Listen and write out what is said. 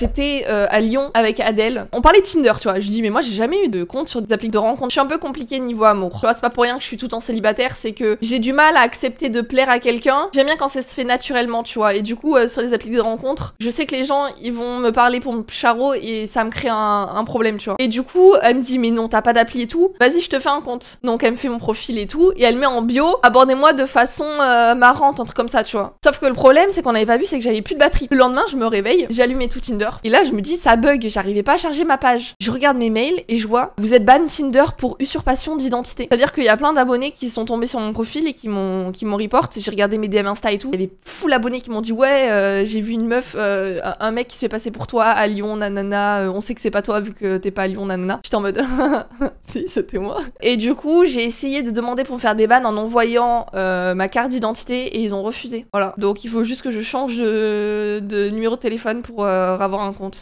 J'étais euh, à Lyon avec Adèle. On parlait Tinder, tu vois. Je dis, mais moi, j'ai jamais eu de compte sur des applis de rencontre. Je suis un peu compliquée niveau amour. Tu vois, c'est pas pour rien que je suis tout en célibataire, c'est que j'ai du mal à accepter de plaire à quelqu'un. J'aime bien quand ça se fait naturellement, tu vois. Et du coup, euh, sur les applis de rencontre, je sais que les gens, ils vont me parler pour mon charo et ça me crée un, problème, tu vois. Et du coup, elle me dit, mais non, t'as pas d'appli et tout. Vas-y, je te fais un compte. Donc, elle me fait mon profil et tout. Et elle met en bio, abordez-moi de façon euh, marrante, un truc comme ça, tu vois. Sauf que le problème, c'est qu'on avait pas vu, c'est que j'avais plus de batterie. Le lendemain, je me réveille, j'allumais tout Tinder et là, je me dis, ça bug, j'arrivais pas à charger ma page. Je regarde mes mails et je vois, vous êtes ban Tinder pour usurpation d'identité. C'est-à-dire qu'il y a plein d'abonnés qui sont tombés sur mon profil et qui m'ont qui m'ont J'ai regardé mes DM Insta et tout. Il y avait full abonnés qui m'ont dit, ouais, euh, j'ai vu une meuf, euh, un mec qui se fait passer pour toi à Lyon, nanana. Euh, on sait que c'est pas toi vu que t'es pas à Lyon, nanana. J'étais en mode. si, c'était moi. Et du coup, j'ai essayé de demander pour faire des bannes en envoyant euh, ma carte d'identité et ils ont refusé. Voilà. Donc il faut juste que je change de, numéro de téléphone pour euh, avoir un compte.